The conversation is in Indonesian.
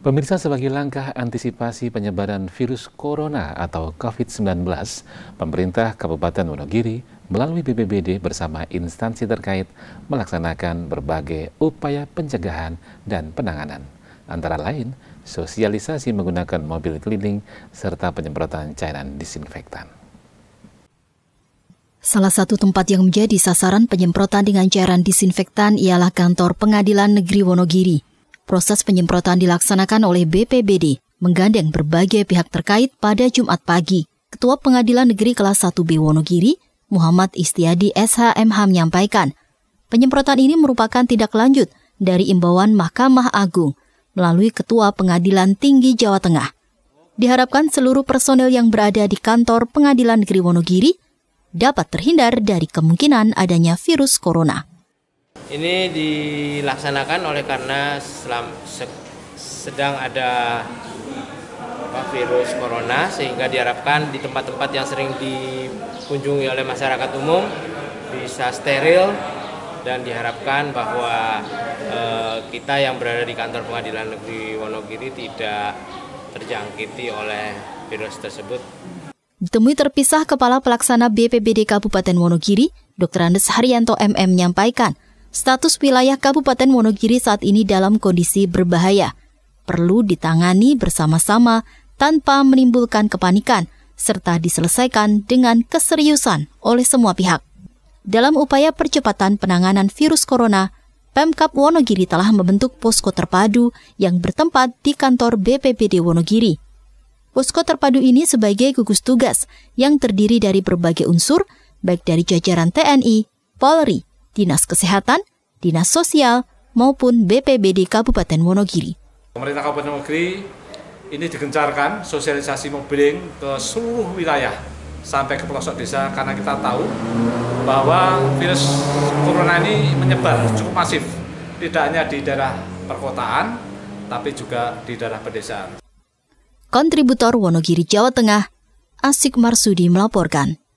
Pemirsa sebagai langkah antisipasi penyebaran virus corona atau COVID-19, pemerintah Kabupaten Wonogiri melalui BPBD bersama instansi terkait melaksanakan berbagai upaya pencegahan dan penanganan. Antara lain, sosialisasi menggunakan mobil keliling serta penyemprotan cairan disinfektan. Salah satu tempat yang menjadi sasaran penyemprotan dengan cairan disinfektan ialah kantor pengadilan negeri Wonogiri. Proses penyemprotan dilaksanakan oleh BPBD menggandeng berbagai pihak terkait pada Jumat pagi. Ketua Pengadilan Negeri kelas 1B Wonogiri, Muhammad Istiadi SHMH menyampaikan, penyemprotan ini merupakan tindak lanjut dari imbauan Mahkamah Agung melalui Ketua Pengadilan Tinggi Jawa Tengah. Diharapkan seluruh personel yang berada di kantor Pengadilan Negeri Wonogiri dapat terhindar dari kemungkinan adanya virus corona. Ini dilaksanakan oleh karena selam, se, sedang ada apa, virus corona sehingga diharapkan di tempat-tempat yang sering dikunjungi oleh masyarakat umum bisa steril dan diharapkan bahwa e, kita yang berada di kantor pengadilan negeri Wonogiri tidak terjangkiti oleh virus tersebut. Ditemui terpisah Kepala Pelaksana BPBD Kabupaten Wonogiri, Dr. Andes Haryanto MM menyampaikan Status wilayah Kabupaten Wonogiri saat ini dalam kondisi berbahaya. Perlu ditangani bersama-sama tanpa menimbulkan kepanikan, serta diselesaikan dengan keseriusan oleh semua pihak. Dalam upaya percepatan penanganan virus corona, Pemkap Wonogiri telah membentuk posko terpadu yang bertempat di kantor BPPD Wonogiri. Posko terpadu ini sebagai gugus tugas yang terdiri dari berbagai unsur, baik dari jajaran TNI, Polri, Dinas Kesehatan, Dinas Sosial, maupun BPBD Kabupaten Wonogiri. Pemerintah Kabupaten Wonogiri ini digencarkan sosialisasi mobiling ke seluruh wilayah sampai ke pelosok desa karena kita tahu bahwa virus corona ini menyebar cukup masif tidak hanya di daerah perkotaan tapi juga di daerah pedesaan. Kontributor Wonogiri Jawa Tengah, Asik Marsudi melaporkan.